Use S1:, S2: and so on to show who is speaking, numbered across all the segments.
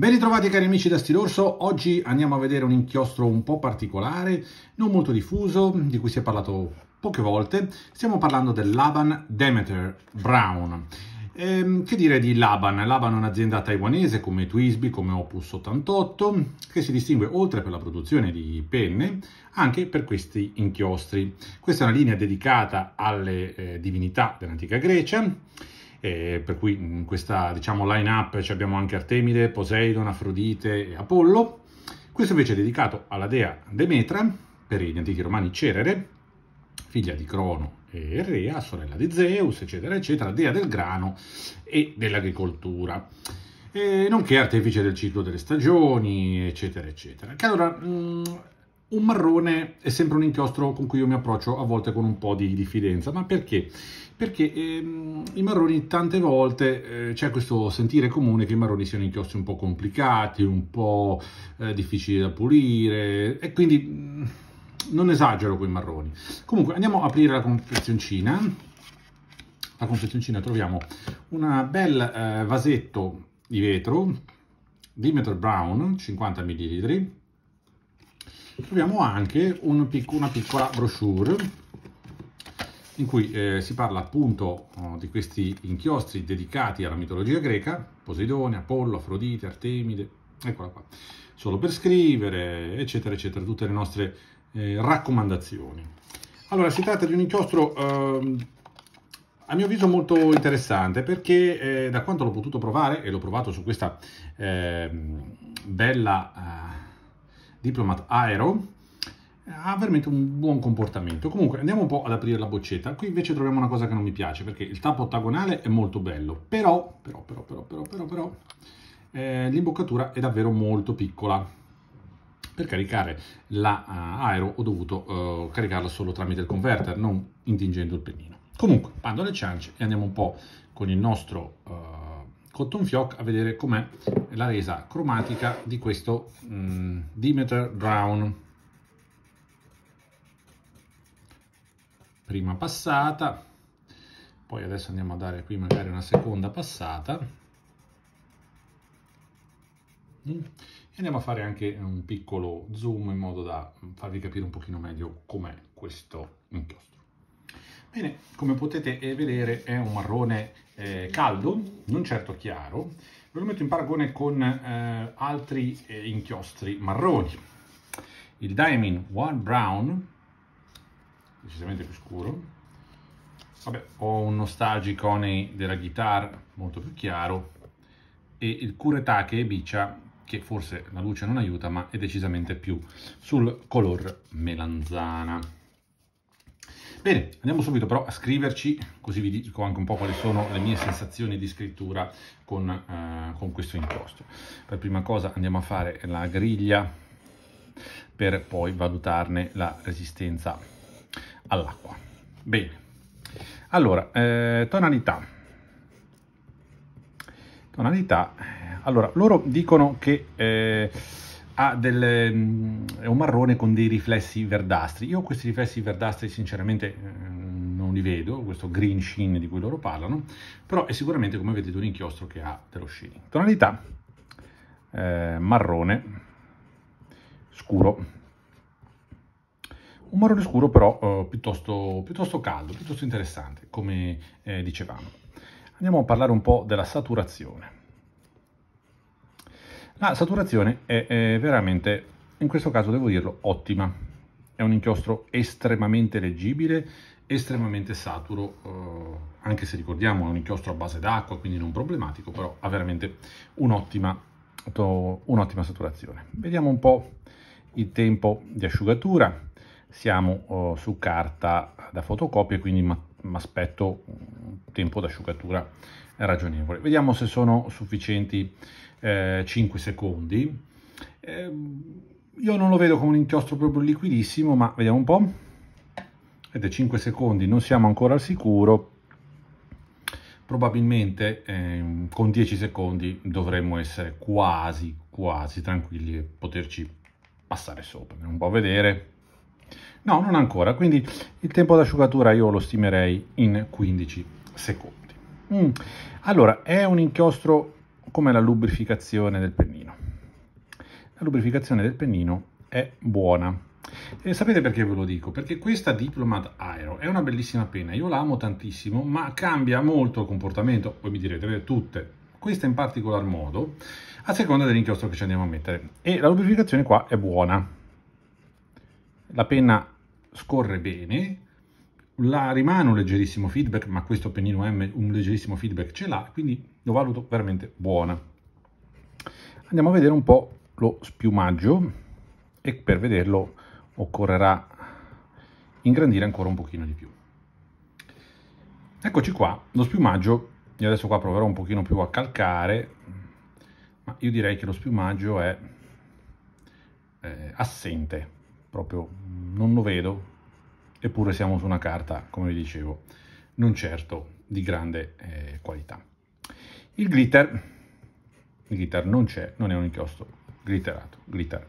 S1: Ben ritrovati cari amici da Stilorso, oggi andiamo a vedere un inchiostro un po' particolare, non molto diffuso, di cui si è parlato poche volte. Stiamo parlando del Laban Demeter Brown. Ehm, che dire di Laban? Laban è un'azienda taiwanese come Twisby, come Opus 88, che si distingue oltre per la produzione di penne anche per questi inchiostri. Questa è una linea dedicata alle eh, divinità dell'antica Grecia eh, per cui in mm, questa diciamo, line-up abbiamo anche Artemide, Poseidon, Afrodite e Apollo. Questo invece è dedicato alla dea Demetra, per gli antichi romani Cerere, figlia di Crono e Rea, sorella di Zeus, eccetera, eccetera, dea del grano e dell'agricoltura, e eh, nonché artefice del ciclo delle stagioni, eccetera, eccetera. Che allora, mm, un marrone è sempre un inchiostro con cui io mi approccio a volte con un po' di diffidenza, ma perché? Perché ehm, i marroni tante volte eh, c'è questo sentire comune che i marroni siano inchiostri un po' complicati, un po' eh, difficili da pulire e quindi mh, mm, non esagero con i marroni. Comunque andiamo a aprire la confezioncina. La confezioncina troviamo un bel eh, vasetto di vetro Demeter Brown 50 ml troviamo anche un pic una piccola brochure in cui eh, si parla appunto oh, di questi inchiostri dedicati alla mitologia greca, Poseidone, Apollo, Afrodite, Artemide, eccola qua, solo per scrivere, eccetera, eccetera, tutte le nostre eh, raccomandazioni. Allora, si tratta di un inchiostro eh, a mio avviso molto interessante perché eh, da quanto l'ho potuto provare, e l'ho provato su questa ehm, bella ah, Diplomat Aero, ha veramente un buon comportamento. Comunque andiamo un po' ad aprire la boccetta. Qui invece troviamo una cosa che non mi piace perché il tappo ottagonale è molto bello, però, però, però, però, però, però, però eh, l'imboccatura è davvero molto piccola. Per caricare l'aereo la, uh, ho dovuto uh, caricarla solo tramite il converter, non intingendo il pennino. Comunque, bando alle ciance e andiamo un po' con il nostro... Uh, Cotton Fioc a vedere com'è la resa cromatica di questo mm, Demeter Brown. Prima passata, poi adesso andiamo a dare qui magari una seconda passata. Mm. E andiamo a fare anche un piccolo zoom in modo da farvi capire un pochino meglio com'è questo inchiostro. Bene, come potete vedere è un marrone eh, caldo, non certo chiaro, ve lo metto in paragone con eh, altri eh, inchiostri marroni. Il Diamond One Brown, decisamente più scuro, Vabbè, ho un Nostalgicone della guitar molto più chiaro e il Kuretake Bicia che forse la luce non aiuta ma è decisamente più sul color melanzana. Bene, andiamo subito però a scriverci, così vi dico anche un po' quali sono le mie sensazioni di scrittura con, eh, con questo inchiostro. Per prima cosa andiamo a fare la griglia per poi valutarne la resistenza all'acqua. Bene, allora, eh, tonalità. Tonalità, eh, allora, loro dicono che... Eh, ha delle, mm, è un marrone con dei riflessi verdastri. Io questi riflessi verdastri sinceramente eh, non li vedo, questo green sheen di cui loro parlano, però è sicuramente come vedete un inchiostro che ha dello sheen. Tonalità eh, marrone scuro, un marrone scuro però eh, piuttosto, piuttosto, caldo, piuttosto interessante, come eh, dicevamo. Andiamo a parlare un po' della saturazione. La saturazione è, è veramente, in questo caso devo dirlo, ottima. È un inchiostro estremamente leggibile, estremamente saturo, eh, anche se ricordiamo è un inchiostro a base d'acqua, quindi non problematico, però ha veramente un'ottima un'ottima saturazione. Vediamo un po' il tempo di asciugatura. Siamo eh, su carta da fotocopia, quindi mi aspetto un tempo d'asciugatura ragionevole. Vediamo se sono sufficienti eh, 5 secondi. Eh, io non lo vedo come un inchiostro proprio liquidissimo, ma vediamo un po'. Vedete, 5 secondi, non siamo ancora al sicuro. Probabilmente eh, con 10 secondi dovremmo essere quasi, quasi tranquilli e poterci passare sopra. Andiamo un po' a vedere. No, non ancora, quindi il tempo d'asciugatura io lo stimerei in 15 secondi. Mm. Allora, è un inchiostro come la lubrificazione del pennino. La lubrificazione del pennino è buona. E sapete perché ve lo dico? Perché questa Diplomat Aero è una bellissima penna, io l'amo tantissimo, ma cambia molto il comportamento, voi mi direte eh, tutte, questa in particolar modo, a seconda dell'inchiostro che ci andiamo a mettere. E la lubrificazione qua è buona. La penna scorre bene, la, rimane un leggerissimo feedback, ma questo Pennino M un leggerissimo feedback ce l'ha, quindi lo valuto veramente buona. Andiamo a vedere un po' lo spiumaggio e per vederlo occorrerà ingrandire ancora un pochino di più. Eccoci qua, lo spiumaggio, io adesso qua proverò un pochino più a calcare, ma io direi che lo spiumaggio è eh, assente, proprio non lo vedo, eppure siamo su una carta, come vi dicevo, non certo di grande eh, qualità. Il glitter, il glitter non c'è, non è un inchiostro glitterato, glitter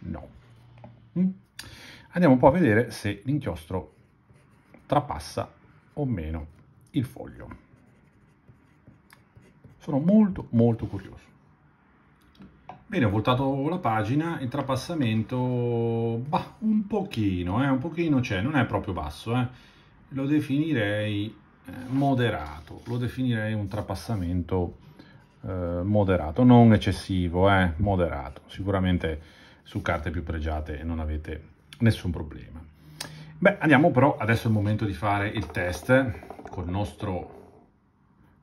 S1: no. Mm? Andiamo un po' a vedere se l'inchiostro trapassa o meno il foglio. Sono molto molto curioso. Bene, ho voltato la pagina, il trapassamento, bah, un pochino, eh, un pochino c'è, non è proprio basso, eh. lo definirei eh, moderato, lo definirei un trapassamento eh, moderato, non eccessivo, eh, moderato, sicuramente su carte più pregiate non avete nessun problema. Beh, andiamo però, adesso è il momento di fare il test col nostro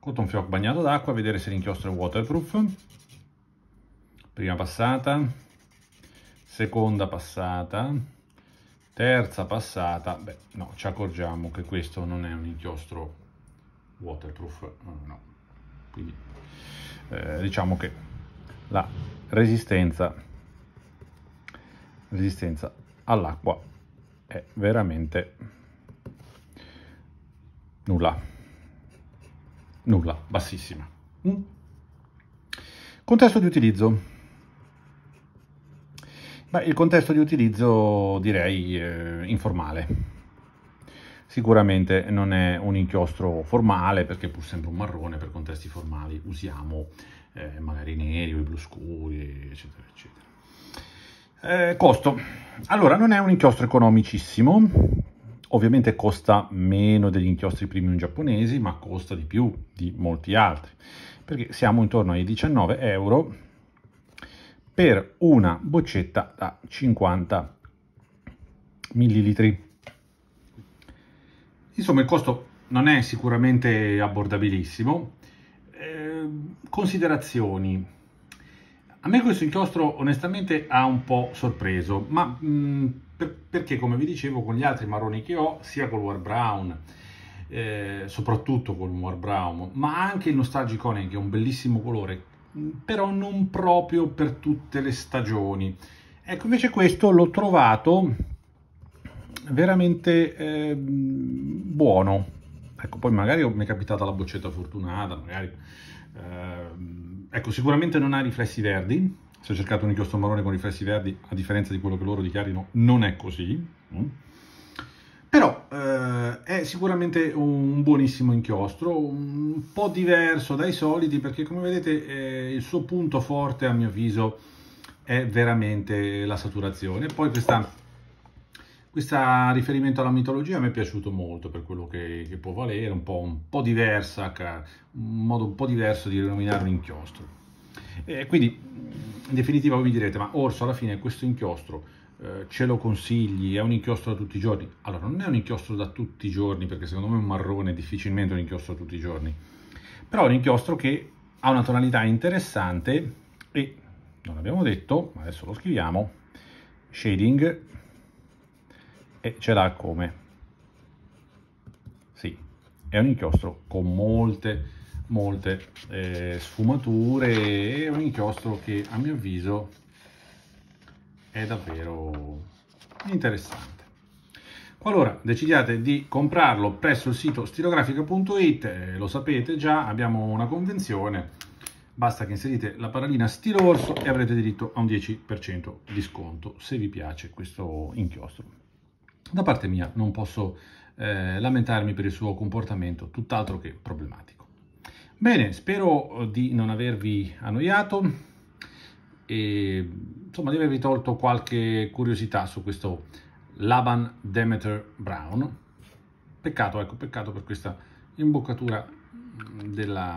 S1: cotton fioc bagnato d'acqua, vedere se l'inchiostro è waterproof prima passata, seconda passata, terza passata, beh, no, ci accorgiamo che questo non è un inchiostro waterproof, no. Quindi eh, diciamo che la resistenza, resistenza all'acqua è veramente nulla, nulla, bassissima. Mm. Contesto di utilizzo. Beh, il contesto di utilizzo direi eh, informale. Sicuramente non è un inchiostro formale perché pur sempre un marrone per contesti formali usiamo eh, magari neri o i blu scuri eccetera eccetera. Eh, costo. Allora non è un inchiostro economicissimo, ovviamente costa meno degli inchiostri premium giapponesi ma costa di più di molti altri perché siamo intorno ai 19 euro per una boccetta da 50 millilitri. Insomma, il costo non è sicuramente abbordabilissimo. Eh, considerazioni. A me questo inchiostro onestamente ha un po' sorpreso, ma mh, mm, per, perché come vi dicevo con gli altri marroni che ho, sia col War Brown, eh, soprattutto col War Brown, ma anche il Nostalgic Onen che è un bellissimo colore Mm, però non proprio per tutte le stagioni. Ecco, invece questo l'ho trovato veramente eh, buono. Ecco, poi magari mi è capitata la boccetta fortunata, magari... Eh, ecco, sicuramente non ha riflessi verdi. Se ho cercato un inchiostro marrone con riflessi verdi, a differenza di quello che loro dichiarino, non è così. Mm però eh, è sicuramente un buonissimo inchiostro, un po' diverso dai soliti perché come vedete eh, il suo punto forte a mio avviso è veramente la saturazione. Poi questo riferimento alla mitologia mi è piaciuto molto per quello che, che può valere, un po', un po' diversa, un modo un po' diverso di rinominare un inchiostro. Eh, quindi in definitiva voi mi direte ma Orso alla fine questo inchiostro eh, ce lo consigli, è un inchiostro da tutti i giorni. Allora, non è un inchiostro da tutti i giorni, perché secondo me un marrone è difficilmente un inchiostro da tutti i giorni, però è un inchiostro che ha una tonalità interessante e, non abbiamo detto, ma adesso lo scriviamo, shading e ce l'ha come. Sì, è un inchiostro con molte molte eh, sfumature è un inchiostro che a mio avviso è davvero interessante. Qualora decidiate di comprarlo presso il sito stilografica.it, eh, lo sapete già, abbiamo una convenzione, basta che inserite la parolina stilo orso e avrete diritto a un 10% di sconto se vi piace questo inchiostro. Da parte mia non posso eh, lamentarmi per il suo comportamento, tutt'altro che problematico. Bene, spero di non avervi annoiato e insomma di avervi tolto qualche curiosità su questo Laban Demeter Brown. Peccato, ecco, peccato per questa imboccatura mm, della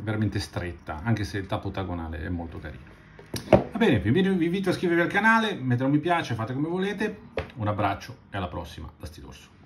S1: veramente stretta, anche se il tappo ottagonale è molto carino. Va bene, vi invito a iscrivervi al canale, mettere un mi piace, fate come volete, un abbraccio e alla prossima da Stilorso.